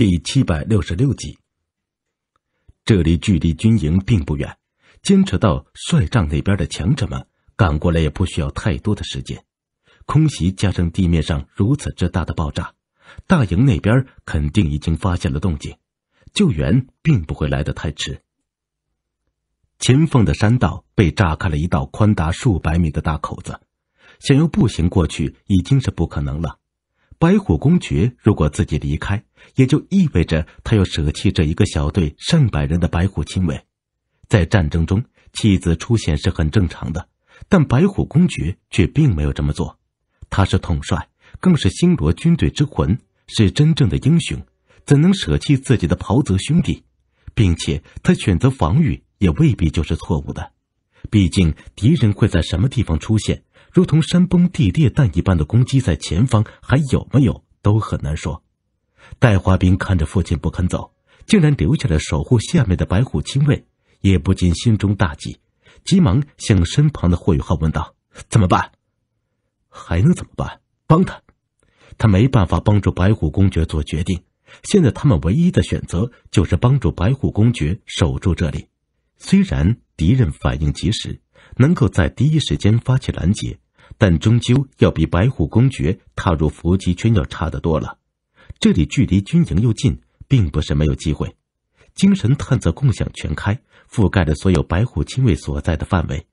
第七百六十六集。这里距离军营并不远，坚持到帅帐那边的强者们赶过来也不需要太多的时间。空袭加上地面上如此之大的爆炸，大营那边肯定已经发现了动静，救援并不会来得太迟。前方的山道被炸开了一道宽达数百米的大口子，想要步行过去已经是不可能了。白虎公爵，如果自己离开，也就意味着他要舍弃这一个小队上百人的白虎亲卫。在战争中，弃子出现是很正常的，但白虎公爵却并没有这么做。他是统帅，更是星罗军队之魂，是真正的英雄，怎能舍弃自己的袍泽兄弟？并且，他选择防御也未必就是错误的，毕竟敌人会在什么地方出现？如同山崩地裂弹一般的攻击在前方还有没有都很难说。戴华斌看着父亲不肯走，竟然留下了守护下面的白虎亲卫，也不禁心中大急，急忙向身旁的霍雨浩问道：“怎么办？还能怎么办？帮他，他没办法帮助白虎公爵做决定。现在他们唯一的选择就是帮助白虎公爵守住这里。虽然敌人反应及时，能够在第一时间发起拦截。”但终究要比白虎公爵踏入伏击圈要差得多了。这里距离军营又近，并不是没有机会。精神探测共享全开，覆盖了所有白虎亲卫所在的范围。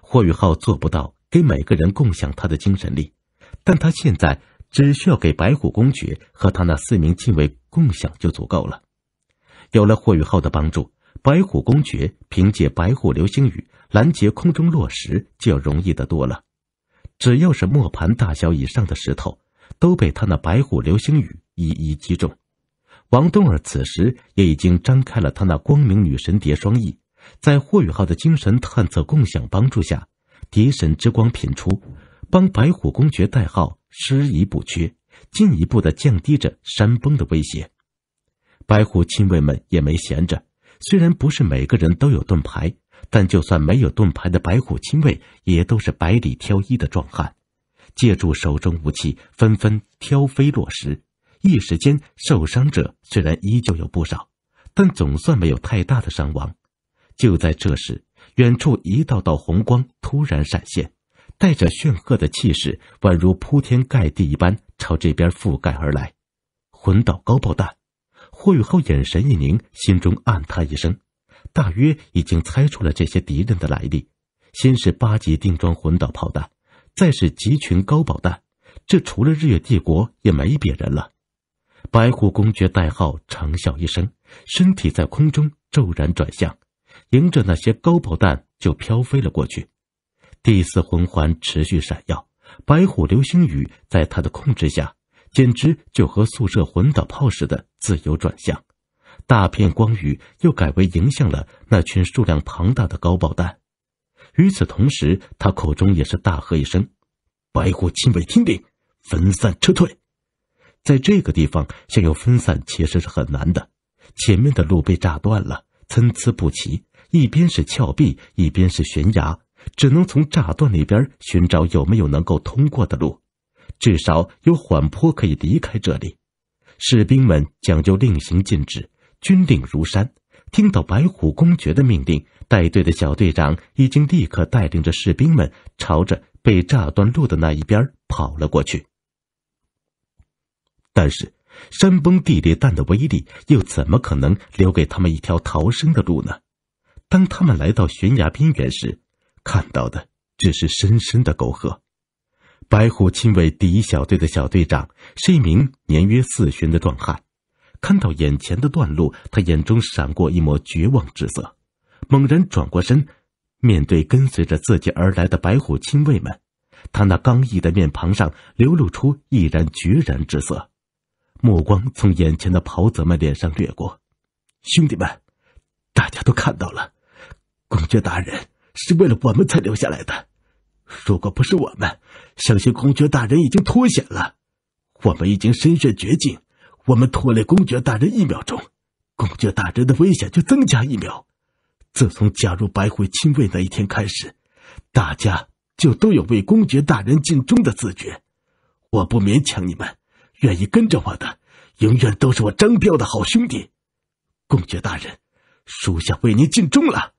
霍雨浩做不到给每个人共享他的精神力，但他现在只需要给白虎公爵和他那四名亲卫共享就足够了。有了霍雨浩的帮助，白虎公爵凭借白虎流星雨拦截空中落石就要容易得多了。只要是磨盘大小以上的石头，都被他那白虎流星雨一一击中。王东儿此时也已经张开了他那光明女神蝶双翼，在霍雨浩的精神探测共享帮助下，蝶神之光频出，帮白虎公爵代号失宜补缺，进一步的降低着山崩的威胁。白虎亲卫们也没闲着，虽然不是每个人都有盾牌。但就算没有盾牌的白虎亲卫，也都是百里挑一的壮汉，借助手中武器，纷纷挑飞落石。一时间，受伤者虽然依旧有不少，但总算没有太大的伤亡。就在这时，远处一道道红光突然闪现，带着炫赫的气势，宛如铺天盖地一般朝这边覆盖而来。魂道高爆弹，霍雨浩眼神一凝，心中暗叹一声。大约已经猜出了这些敌人的来历，先是八级定装魂导炮弹，再是集群高爆弹，这除了日月帝国也没别人了。白虎公爵代号长啸一声，身体在空中骤然转向，迎着那些高爆弹就飘飞了过去。第四魂环持续闪耀，白虎流星雨在他的控制下，简直就和宿舍魂导炮似的自由转向。大片光雨又改为迎向了那群数量庞大的高爆弹，与此同时，他口中也是大喝一声：“白虎亲卫听令，分散撤退。”在这个地方，想要分散其实是很难的。前面的路被炸断了，参差不齐，一边是峭壁，一边是悬崖，只能从炸断那边寻找有没有能够通过的路，至少有缓坡可以离开这里。士兵们讲究令行禁止。军令如山，听到白虎公爵的命令，带队的小队长已经立刻带领着士兵们朝着被炸断路的那一边跑了过去。但是，山崩地裂弹的威力又怎么可能留给他们一条逃生的路呢？当他们来到悬崖边缘时，看到的只是深深的沟壑。白虎亲卫第一小队的小队长是一名年约四旬的壮汉。看到眼前的断路，他眼中闪过一抹绝望之色，猛然转过身，面对跟随着自己而来的白虎亲卫们，他那刚毅的面庞上流露出毅然决然之色，目光从眼前的袍泽们脸上掠过：“兄弟们，大家都看到了，公爵大人是为了我们才留下来的。如果不是我们，相信公爵大人已经脱险了。我们已经身陷绝境。”我们拖累公爵大人一秒钟，公爵大人的危险就增加一秒。自从加入白虎亲卫那一天开始，大家就都有为公爵大人尽忠的自觉。我不勉强你们，愿意跟着我的，永远都是我张彪的好兄弟。公爵大人，属下为您尽忠了。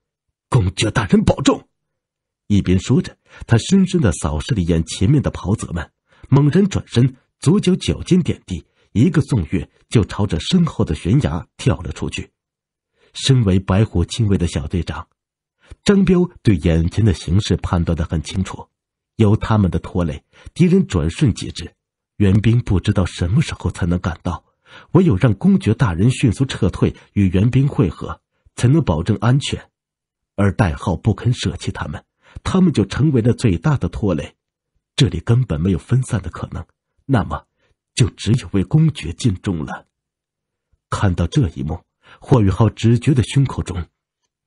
公爵大人保重。一边说着，他深深的扫视了一眼前面的袍泽们，猛然转身，左脚脚尖点地。一个纵跃就朝着身后的悬崖跳了出去。身为白虎亲卫的小队长，张彪对眼前的形势判断的很清楚。有他们的拖累，敌人转瞬即至，援兵不知道什么时候才能赶到。唯有让公爵大人迅速撤退，与援兵会合，才能保证安全。而代号不肯舍弃他们，他们就成为了最大的拖累。这里根本没有分散的可能。那么。就只有为公爵尽忠了。看到这一幕，霍宇浩只觉得胸口中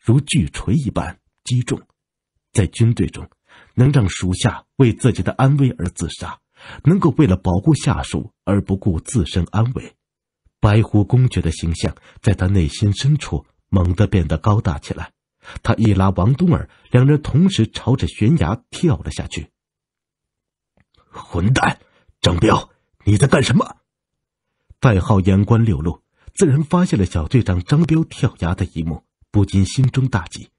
如巨锤一般击中。在军队中，能让属下为自己的安危而自杀，能够为了保护下属而不顾自身安危，白狐公爵的形象在他内心深处猛地变得高大起来。他一拉王冬儿，两人同时朝着悬崖跳了下去。混蛋，张彪！你在干什么？代号眼观六路，自然发现了小队长张彪跳崖的一幕，不禁心中大急。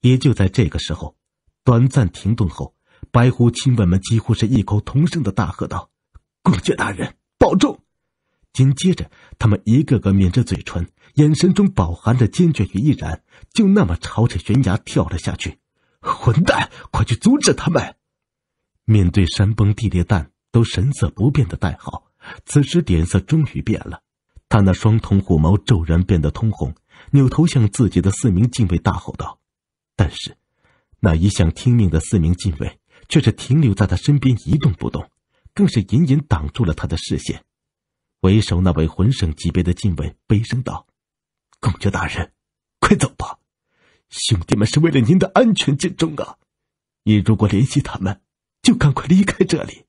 也就在这个时候，短暂停顿后，白狐亲卫们几乎是异口同声的大喝道：“公爵大人，保重！”紧接着，他们一个个抿着嘴唇，眼神中饱含着坚决与毅然，就那么朝着悬崖跳了下去。混蛋，快去阻止他们！面对山崩地裂弹。都神色不变的代号，此时脸色终于变了。他那双瞳虎毛骤然变得通红，扭头向自己的四名禁卫大吼道：“但是，那一向听命的四名禁卫却是停留在他身边一动不动，更是隐隐挡住了他的视线。”为首那位魂圣级别的禁卫悲声道：“公爵大人，快走吧！兄弟们是为了您的安全尽忠啊！你如果联系他们，就赶快离开这里。”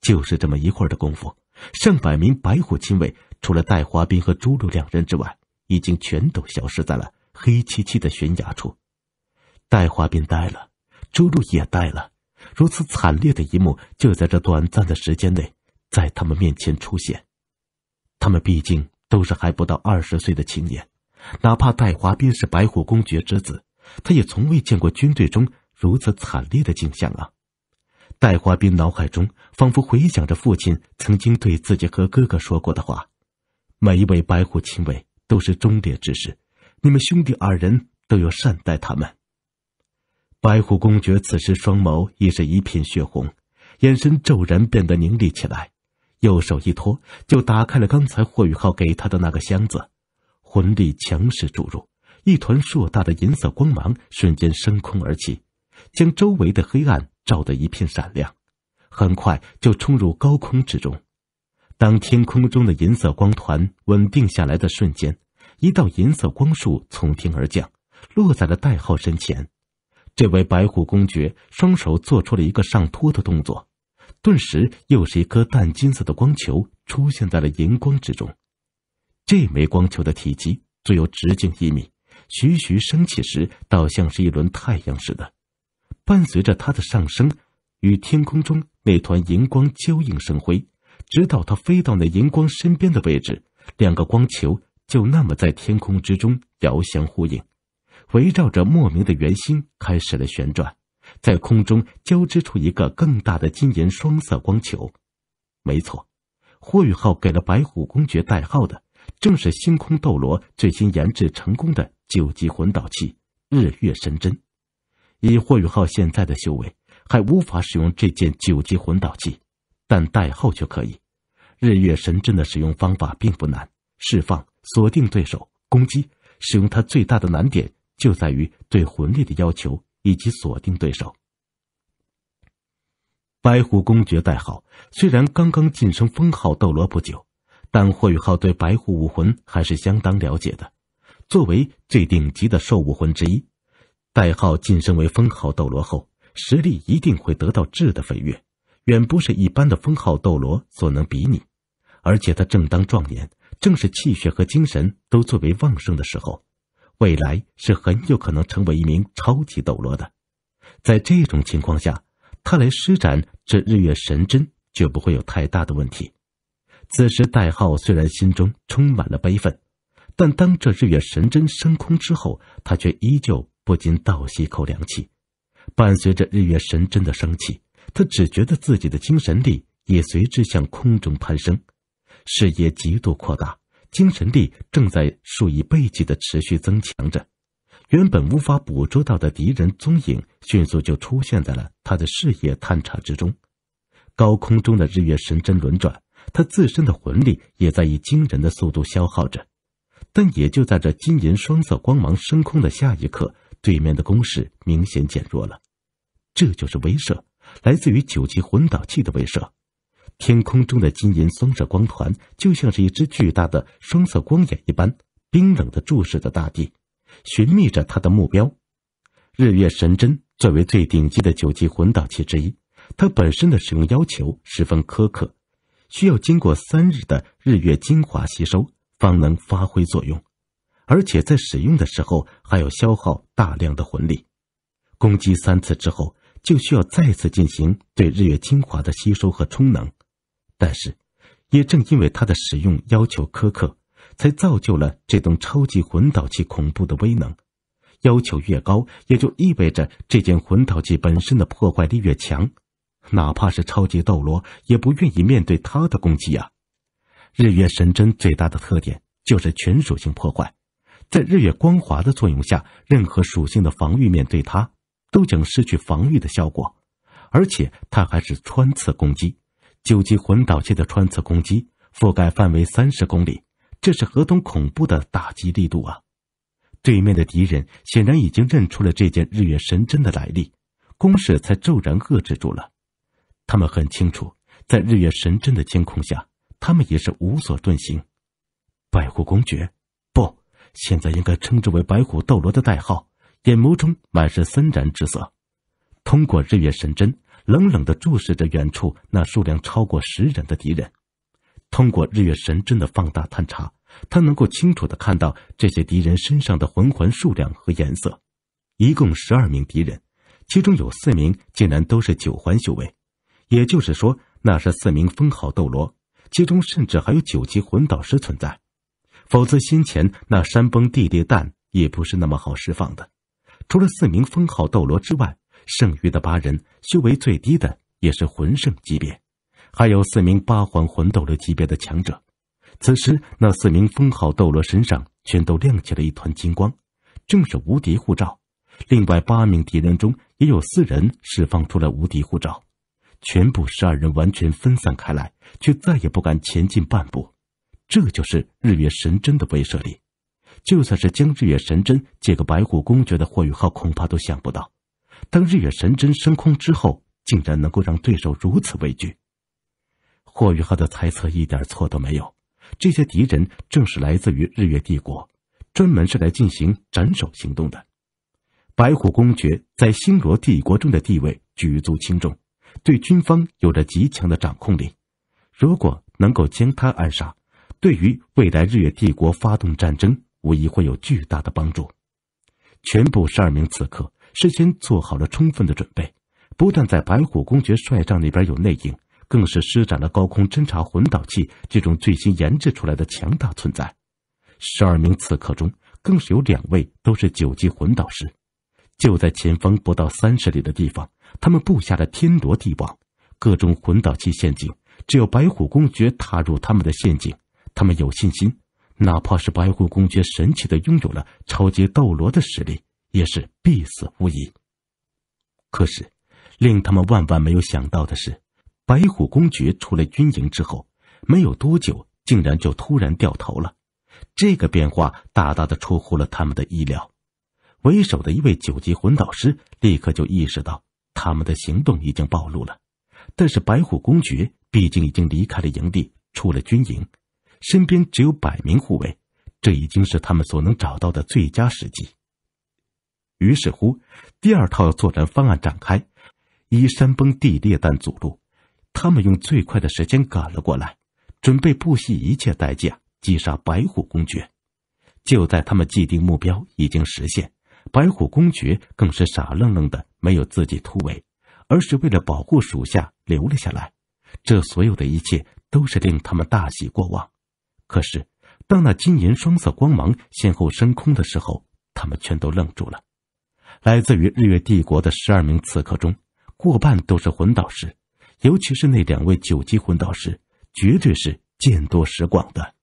就是这么一会儿的功夫，上百名白虎亲卫，除了戴华斌和朱露两人之外，已经全都消失在了黑漆漆的悬崖处。戴华斌呆了，朱露也呆了。如此惨烈的一幕，就在这短暂的时间内，在他们面前出现。他们毕竟都是还不到二十岁的青年，哪怕戴华斌是白虎公爵之子，他也从未见过军队中如此惨烈的景象啊。戴华斌脑海中仿佛回想着父亲曾经对自己和哥哥说过的话：“每一位白虎亲卫都是忠烈之士，你们兄弟二人都要善待他们。”白虎公爵此时双眸已是一片血红，眼神骤然变得凝厉起来，右手一托，就打开了刚才霍宇浩给他的那个箱子，魂力强势注入，一团硕大的银色光芒瞬间升空而起，将周围的黑暗。照得一片闪亮，很快就冲入高空之中。当天空中的银色光团稳定下来的瞬间，一道银色光束从天而降，落在了代号身前。这位白虎公爵双手做出了一个上托的动作，顿时又是一颗淡金色的光球出现在了银光之中。这枚光球的体积足有直径一米，徐徐升起时，倒像是一轮太阳似的。伴随着它的上升，与天空中那团银光交映生辉，直到它飞到那银光身边的位置，两个光球就那么在天空之中遥相呼应，围绕着莫名的圆心开始了旋转，在空中交织出一个更大的金银双色光球。没错，霍雨浩给了白虎公爵代号的，正是星空斗罗最新研制成功的九级魂导器——日月神针。以霍雨浩现在的修为，还无法使用这件九级魂导器，但代号却可以。日月神针的使用方法并不难，释放、锁定对手、攻击，使用它最大的难点就在于对魂力的要求以及锁定对手。白虎公爵代号虽然刚刚晋升封号斗罗不久，但霍雨浩对白虎武魂还是相当了解的，作为最顶级的兽武魂之一。代号晋升为封号斗罗后，实力一定会得到质的飞跃，远不是一般的封号斗罗所能比拟。而且他正当壮年，正是气血和精神都最为旺盛的时候，未来是很有可能成为一名超级斗罗的。在这种情况下，他来施展这日月神针，绝不会有太大的问题。此时，代号虽然心中充满了悲愤，但当这日月神针升空之后，他却依旧。不禁倒吸一口凉气，伴随着日月神针的升起，他只觉得自己的精神力也随之向空中攀升，视野极度扩大，精神力正在数以倍计的持续增强着。原本无法捕捉到的敌人踪影，迅速就出现在了他的视野探查之中。高空中的日月神针轮转，他自身的魂力也在以惊人的速度消耗着。但也就在这金银双色光芒升空的下一刻。对面的攻势明显减弱了，这就是威慑，来自于九级魂导器的威慑。天空中的金银双色光团，就像是一只巨大的双色光眼一般，冰冷的注视着大地，寻觅着他的目标。日月神针作为最顶级的九级魂导器之一，它本身的使用要求十分苛刻，需要经过三日的日月精华吸收，方能发挥作用。而且在使用的时候还要消耗大量的魂力，攻击三次之后就需要再次进行对日月精华的吸收和充能。但是，也正因为它的使用要求苛刻，才造就了这种超级魂导器恐怖的威能。要求越高，也就意味着这件魂导器本身的破坏力越强。哪怕是超级斗罗，也不愿意面对它的攻击啊！日月神针最大的特点就是全属性破坏。在日月光华的作用下，任何属性的防御面对它都将失去防御的效果，而且它还是穿刺攻击。九级魂导器的穿刺攻击覆盖范围三十公里，这是何等恐怖的打击力度啊！对面的敌人显然已经认出了这件日月神针的来历，攻势才骤然遏制住了。他们很清楚，在日月神针的监控下，他们也是无所遁形。百户公爵。现在应该称之为白虎斗罗的代号，眼眸中满是森然之色。通过日月神针，冷冷的注视着远处那数量超过十人的敌人。通过日月神针的放大探查，他能够清楚的看到这些敌人身上的魂环数量和颜色。一共十二名敌人，其中有四名竟然都是九环修为，也就是说，那是四名封号斗罗，其中甚至还有九级魂导师存在。否则，先前那山崩地裂弹也不是那么好释放的。除了四名封号斗罗之外，剩余的八人修为最低的也是魂圣级别，还有四名八环魂斗罗级别的强者。此时，那四名封号斗罗身上全都亮起了一团金光，正是无敌护照。另外八名敌人中也有四人释放出了无敌护照，全部十二人完全分散开来，却再也不敢前进半步。这就是日月神针的威慑力，就算是将日月神针借给白虎公爵的霍雨浩，恐怕都想不到，当日月神针升空之后，竟然能够让对手如此畏惧。霍雨浩的猜测一点错都没有，这些敌人正是来自于日月帝国，专门是来进行斩首行动的。白虎公爵在星罗帝国中的地位举足轻重，对军方有着极强的掌控力，如果能够将他暗杀，对于未来日月帝国发动战争，无疑会有巨大的帮助。全部十二名刺客事先做好了充分的准备，不但在白虎公爵帅帐那边有内应，更是施展了高空侦察魂导器这种最新研制出来的强大存在。十二名刺客中，更是有两位都是九级魂导师。就在前方不到三十里的地方，他们布下了天罗地网，各种魂导器陷阱，只有白虎公爵踏入他们的陷阱。他们有信心，哪怕是白虎公爵神奇的拥有了超级斗罗的实力，也是必死无疑。可是，令他们万万没有想到的是，白虎公爵出了军营之后，没有多久，竟然就突然掉头了。这个变化大大的出乎了他们的意料。为首的一位九级魂导师立刻就意识到他们的行动已经暴露了。但是，白虎公爵毕竟已经离开了营地，出了军营。身边只有百名护卫，这已经是他们所能找到的最佳时机。于是乎，第二套作战方案展开，以山崩地裂弹阻路，他们用最快的时间赶了过来，准备不惜一切代价击杀白虎公爵。就在他们既定目标已经实现，白虎公爵更是傻愣愣的没有自己突围，而是为了保护属下留了下来。这所有的一切都是令他们大喜过望。可是，当那金银双色光芒先后升空的时候，他们全都愣住了。来自于日月帝国的十二名刺客中，过半都是魂导师，尤其是那两位九级魂导师，绝对是见多识广的。